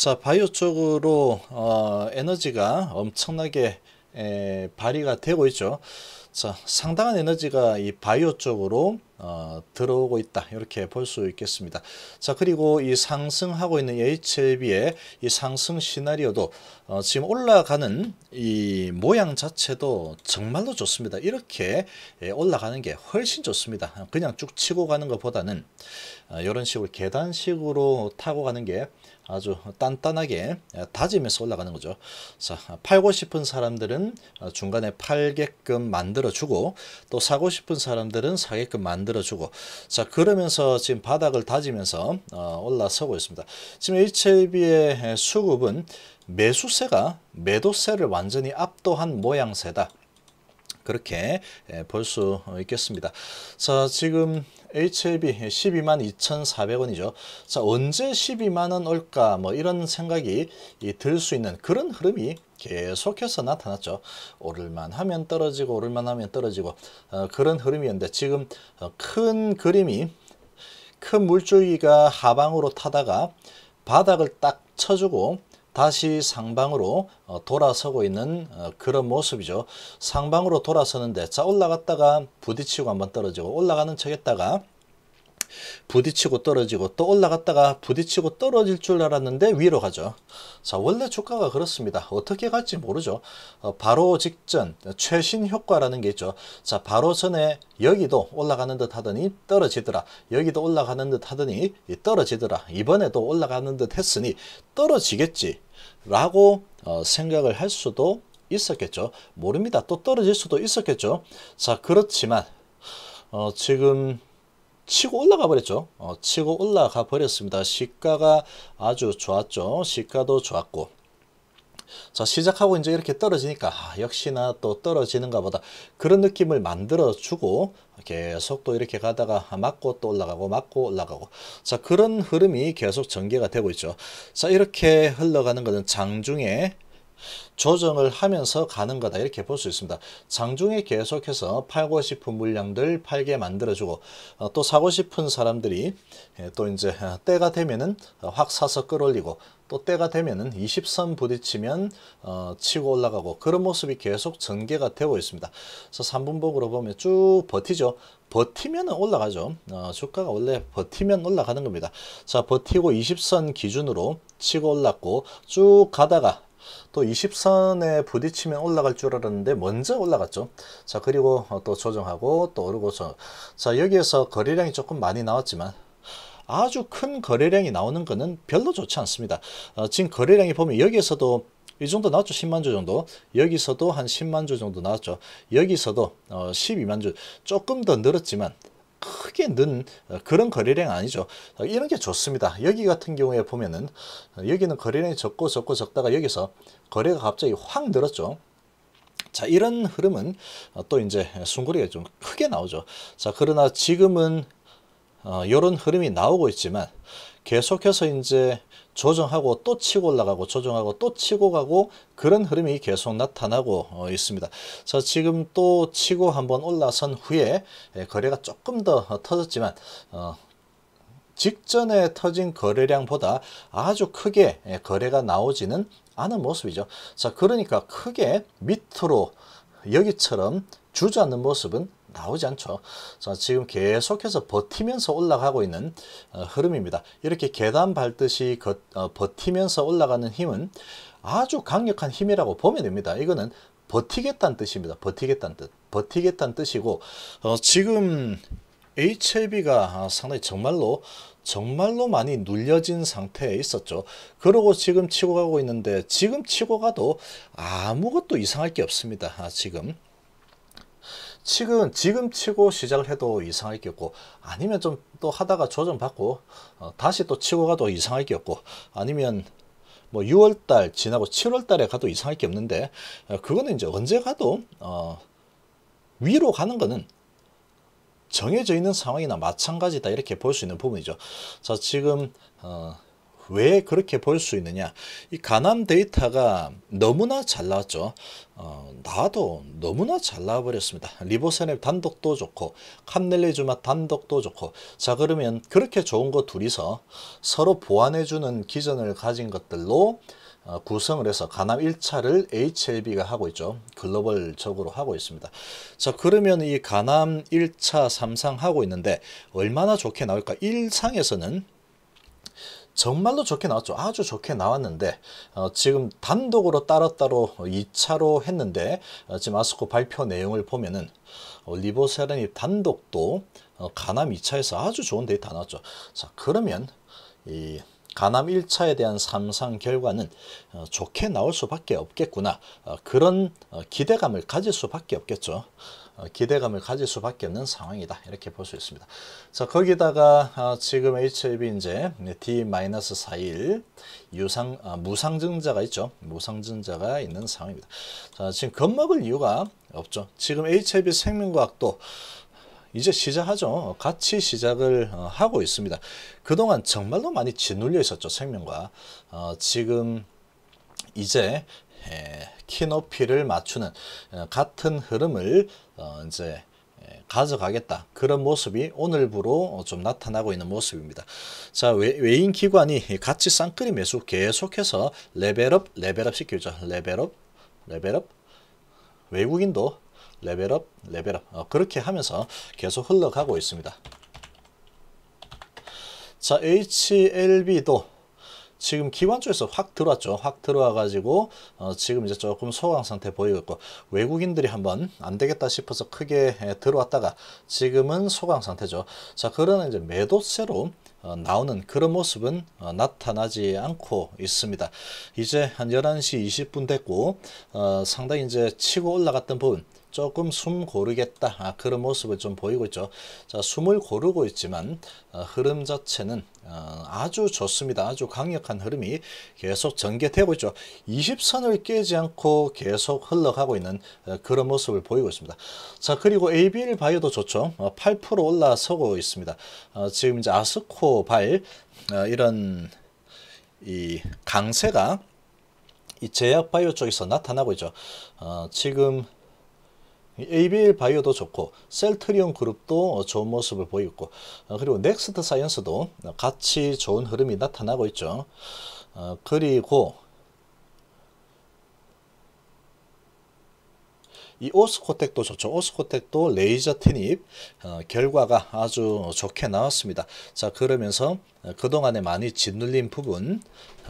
자 바이오 쪽으로 어, 에너지가 엄청나게 에, 발휘가 되고 있죠. 자 상당한 에너지가 이 바이오 쪽으로 어, 들어오고 있다 이렇게 볼 수 있겠습니다. 자 그리고 이 상승하고 있는 HLB의 이 상승 시나리오도 어, 지금 올라가는 이 모양 자체도 정말로 좋습니다. 이렇게 예, 올라가는 게 훨씬 좋습니다. 그냥 쭉 치고 가는 것보다는 어, 이런 식으로 계단식으로 타고 가는 게 아주 단단하게 예, 다지면서 올라가는 거죠. 자, 팔고 싶은 사람들은 어, 중간에 팔게끔 만들어주고 또 사고 싶은 사람들은 사게끔 만들어주고 자 그러면서 지금 바닥을 다지면서 어, 올라서고 있습니다. 지금 HLB의 수급은 매수세가 매도세를 완전히 압도한 모양새다. 그렇게 예, 볼수 있겠습니다. 자, 지금 HLB 12만 2,400원이죠. 자, 언제 12만 원 올까? 뭐 이런 생각이 들 수 있는 그런 흐름이 계속해서 나타났죠. 오를만 하면 떨어지고 오를만 하면 떨어지고 어, 그런 흐름이었는데 지금 어, 큰 그림이 큰 물줄기가 하방으로 타다가 바닥을 딱 쳐주고 다시 상방으로 어, 돌아서고 있는 어, 그런 모습이죠. 상방으로 돌아서는데 자 올라갔다가 부딪히고 한번 떨어지고 올라가는 척 했다가 부딪히고 떨어지고 또 올라갔다가 부딪히고 떨어질 줄 알았는데 위로 가죠. 자 원래 주가가 그렇습니다. 어떻게 갈지 모르죠. 어, 바로 직전 최신 효과라는 게 있죠. 자 바로 전에 여기도 올라가는 듯 하더니 떨어지더라. 여기도 올라가는 듯 하더니 떨어지더라. 이번에도 올라가는 듯 했으니 떨어지겠지. 라고 어, 생각을 할 수도 있었겠죠. 모릅니다. 또 떨어질 수도 있었겠죠. 자 그렇지만 어, 지금 치고 올라가 버렸죠. 어, 치고 올라가 버렸습니다. 시가가 아주 좋았죠. 시가도 좋았고. 자 시작하고 이제 이렇게 떨어지니까 아, 역시나 또 떨어지는가 보다 그런 느낌을 만들어 주고 계속 또 이렇게 가다가 맞고 또 올라가고 맞고 올라가고 자 그런 흐름이 계속 전개가 되고 있죠 자 이렇게 흘러가는 것은 장중에 조정을 하면서 가는 거다 이렇게 볼 수 있습니다. 장중에 계속해서 팔고 싶은 물량들 팔게 만들어주고 어, 또 사고 싶은 사람들이 예, 또 이제 때가 되면은 확 사서 끌어올리고 또 때가 되면은 20선 부딪히면 어, 치고 올라가고 그런 모습이 계속 전개가 되고 있습니다. 그래서 3분복으로 보면 쭉 버티죠. 버티면 올라가죠. 어, 주가가 원래 버티면 올라가는 겁니다. 자 버티고 20선 기준으로 치고 올랐고 쭉 가다가 또 20선에 부딪히면 올라갈 줄 알았는데 먼저 올라갔죠. 자 그리고 어, 또 조정하고 또 오르고 저, 자 여기에서 거래량이 조금 많이 나왔지만 아주 큰 거래량이 나오는 것은 별로 좋지 않습니다. 어, 지금 거래량이 보면 여기에서도 이 정도 나왔죠. 10만 주 정도. 여기서도 한 10만 주 정도 나왔죠. 여기서도 어, 12만 주 조금 더 늘었지만 크게 는 어, 그런 거래량 아니죠. 어, 이런 게 좋습니다. 여기 같은 경우에 보면은 어, 여기는 거래량이 적고 적고 적다가 여기서 거래가 갑자기 확 늘었죠. 자 이런 흐름은 또 이제 순거리가 좀 크게 나오죠. 자 그러나 지금은 이런 흐름이 나오고 있지만 계속해서 이제 조정하고 또 치고 올라가고 조정하고 또 치고 가고 그런 흐름이 계속 나타나고 어, 있습니다. 자 지금 또 치고 한번 올라선 후에 예, 거래가 조금 더 어, 터졌지만 어, 직전에 터진 거래량보다 아주 크게 예, 거래가 나오지는 않은 모습이죠. 자 그러니까 크게 밑으로 여기처럼 주저앉는 모습은 나오지 않죠. 자, 지금 계속해서 버티면서 올라가고 있는 어, 흐름입니다. 이렇게 계단 밟듯이 겉, 어, 버티면서 올라가는 힘은 아주 강력한 힘이라고 보면 됩니다. 이거는 버티겠다는 뜻입니다. 버티겠다는 뜻. 버티겠다는 뜻이고 어, 지금 HLB가 아, 상당히 정말로 정말로 많이 눌려진 상태에 있었죠. 그러고 지금 치고 가고 있는데 지금 치고 가도 아무것도 이상할 게 없습니다. 아, 지금 지금 지금 치고 시작을 해도 이상할 게 없고 아니면 좀 또 하다가 조정받고 어, 다시 또 치고 가도 이상할 게 없고 아니면 뭐 6월달 지나고 7월달에 가도 이상할 게 없는데 어, 그거는 이제 언제 가도 어, 위로 가는 거는 정해져 있는 상황이나 마찬가지다 이렇게 볼 수 있는 부분이죠. 자 지금 어, 왜 그렇게 볼 수 있느냐? 이 가남 데이터가 너무나 잘 나왔죠. 어, 나도 너무나 잘 나와버렸습니다. 리보세넵 단독도 좋고 캄넬레주마 단독도 좋고 자 그러면 그렇게 좋은 거 둘이서 서로 보완해주는 기전을 가진 것들로 어, 구성을 해서 가남 1차를 HLB가 하고 있죠. 글로벌적으로 하고 있습니다. 자 그러면 이 가남 1차 3상 하고 있는데 얼마나 좋게 나올까? 1상에서는 정말로 좋게 나왔죠. 아주 좋게 나왔는데 어, 지금 단독으로 따로따로 2차로 했는데 어, 지금 아스코 발표 내용을 보면은 어, 리보세른이 단독도 어, 가남 2차에서 아주 좋은 데이터 나왔죠. 자 그러면 이 가남 1차에 대한 삼상 결과는 어, 좋게 나올 수밖에 없겠구나. 어, 그런 어, 기대감을 가질 수밖에 없겠죠. 어, 기대감을 가질 수밖에 없는 상황이다 이렇게 볼 수 있습니다. 자 거기다가 아, 지금 HLB 이제 D-41 유상 아, 무상증자가 있죠. 무상증자가 있는 상황입니다. 자 지금 겁먹을 이유가 없죠. 지금 HLB 생명과학도 이제 시작하죠. 같이 시작을 어, 하고 있습니다. 그동안 정말로 많이 짓눌려 있었죠. 생명과 어, 지금 이제 예, 키 높이를 맞추는 어, 같은 흐름을 어, 이제 예, 가져가겠다 그런 모습이 오늘부로 좀 나타나고 있는 모습입니다 자 외, 인 기관이 같이 쌍끌이 매수 계속해서 레벨업 레벨업 시키죠 레벨업 레벨업 외국인도 레벨업 레벨업 어, 그렇게 하면서 계속 흘러가고 있습니다 자 HLB도 지금 기관쪽에서확 들어왔죠. 확 들어와가지고 어, 지금 이제 조금 소강 상태 보이고 있고 외국인들이 한번 안 되겠다 싶어서 크게 에, 들어왔다가 지금은 소강 상태죠. 자 그러나 이제 매도세로 어, 나오는 그런 모습은 어, 나타나지 않고 있습니다. 이제 한 11시 20분 됐고 어, 상당히 이제 치고 올라갔던 부분 조금 숨 고르겠다 아, 그런 모습을 좀 보이고 있죠. 자 숨을 고르고 있지만 어, 흐름 자체는 어, 아주 좋습니다. 아주 강력한 흐름이 계속 전개되고 있죠. 20선을 깨지 않고 계속 흘러가고 있는 어, 그런 모습을 보이고 있습니다. 자 그리고 ABL 바이오도 좋죠. 8% 어, 올라서고 있습니다. 어, 지금 이제 아스코 발 이런 이 강세가 이 제약 바이오 쪽에서 나타나고 있죠. 지금 ABL 바이오도 좋고 셀트리온 그룹도 좋은 모습을 보이고 어, 그리고 넥스트 사이언스도 같이 좋은 흐름이 나타나고 있죠. 어, 그리고 이 오스코텍도 좋죠. 오스코텍도 레이저 티입 어, 결과가 아주 좋게 나왔습니다. 자 그러면서 어, 그동안에 많이 짓눌린 부분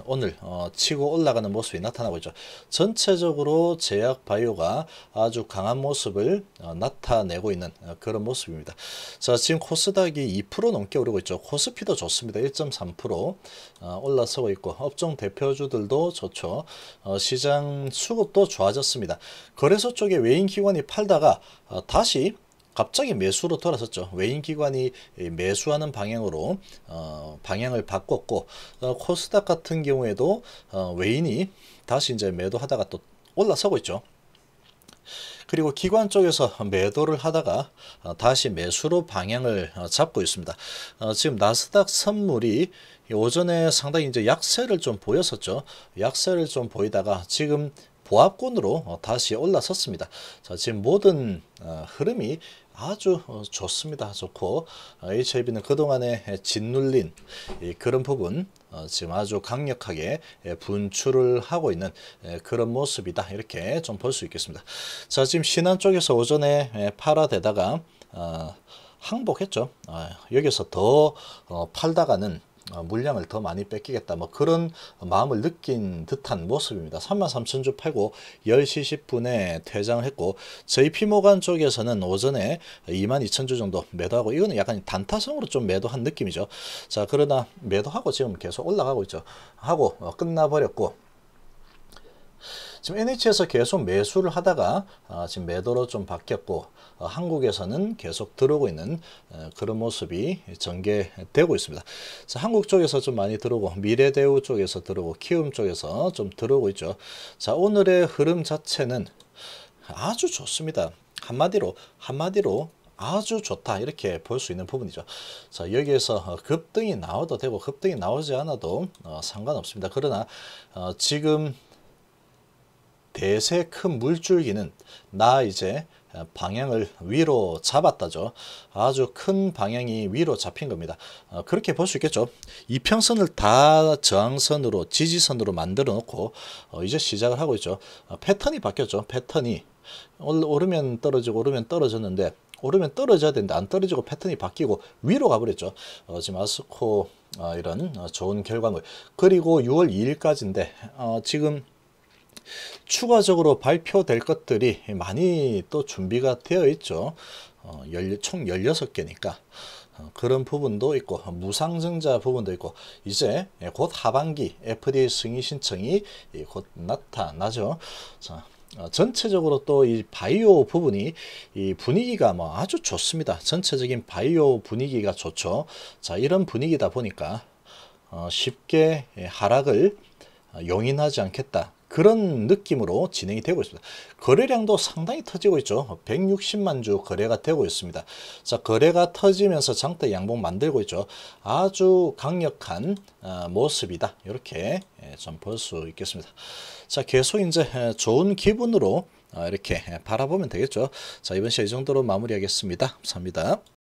오늘 어, 치고 올라가는 모습이 나타나고 있죠. 전체적으로 제약바이오가 아주 강한 모습을 어, 나타내고 있는 어, 그런 모습입니다. 자 지금 코스닥이 2% 넘게 오르고 있죠. 코스피도 좋습니다. 1.3% 어, 올라서고 있고 업종 대표주들도 좋죠. 어, 시장 수급도 좋아졌습니다. 거래소 쪽에 외인 기관이 팔다가 어, 다시 갑자기 매수로 돌아섰죠. 외인 기관이 매수하는 방향으로 어, 방향을 바꿨고 어, 코스닥 같은 경우에도 어, 외인이 다시 이제 매도하다가 또 올라서고 있죠. 그리고 기관 쪽에서 매도를 하다가 어, 다시 매수로 방향을 어, 잡고 있습니다. 어, 지금 나스닥 선물이 오전에 상당히 이제 약세를 좀 보였었죠. 약세를 좀 보이다가 지금 보합권으로 어, 다시 올라섰습니다. 자, 지금 모든 어, 흐름이 아주 어, 좋습니다. 좋고 HIV는 그동안에 짓눌린 그런 부분 지금 아주 강력하게 예, 분출을 하고 있는 예, 그런 모습이다. 이렇게 좀 볼 수 있겠습니다. 자 지금 신안 쪽에서 오전에 팔아대다가 예, 항복했죠. 아, 여기서 더 팔다가는 어, 물량을 더 많이 뺏기겠다 뭐 그런 마음을 느낀 듯한 모습입니다. 33,000주 팔고 10시 10분에 퇴장을 했고 저희 피모관 쪽에서는 오전에 22,000주 정도 매도하고 이거는 약간 단타성으로 좀 매도한 느낌이죠. 자 그러나 매도하고 지금 계속 올라가고 있죠. 하고 어, 끝나버렸고 지금 NH에서 계속 매수를 하다가 아, 지금 매도로 좀 바뀌었고 어, 한국에서는 계속 들어오고 있는 어, 그런 모습이 전개되고 있습니다. 한국 쪽에서 좀 많이 들어오고 미래대우 쪽에서 들어오고 키움 쪽에서 좀 들어오고 있죠. 자 오늘의 흐름 자체는 아주 좋습니다. 한마디로 한마디로 아주 좋다 이렇게 볼 수 있는 부분이죠 자 여기에서 어, 급등이 나와도 되고 급등이 나오지 않아도 상관없습니다 그러나 지금 대세 큰 물줄기는 나 이제 방향을 위로 잡았다죠. 아주 큰 방향이 위로 잡힌 겁니다. 어, 그렇게 볼 수 있겠죠. 이평선을 다 저항선으로 지지선으로 만들어 놓고 어, 이제 시작을 하고 있죠. 어, 패턴이 바뀌었죠. 패턴이 오르면 떨어지고 오르면 떨어졌는데 오르면 떨어져야 되는데 안 떨어지고 패턴이 바뀌고 위로 가버렸죠. 어, 지금 아스코 어, 이런 좋은 결과물 그리고 6월 2일까지인데 어, 지금 추가적으로 발표될 것들이 많이 또 준비가 되어 있죠. 어, 총 16개니까 어, 그런 부분도 있고 무상증자 부분도 있고 이제 곧 하반기 FDA 승인 신청이 곧 나타나죠. 자, 어, 전체적으로 또 이 바이오 부분이 이 분위기가 뭐 아주 좋습니다. 전체적인 바이오 분위기가 좋죠. 자 이런 분위기다 보니까 어 쉽게 예, 하락을 어, 용인하지 않겠다. 그런 느낌으로 진행이 되고 있습니다. 거래량도 상당히 터지고 있죠. 160만 주 거래가 되고 있습니다. 자, 거래가 터지면서 장대 양봉 만들고 있죠. 아주 강력한 어, 모습이다. 이렇게 예, 좀볼 수 있겠습니다. 자, 계속 이제 좋은 기분으로 어, 이렇게 바라보면 되겠죠. 자, 이번 시간 이 정도로 마무리하겠습니다. 감사합니다.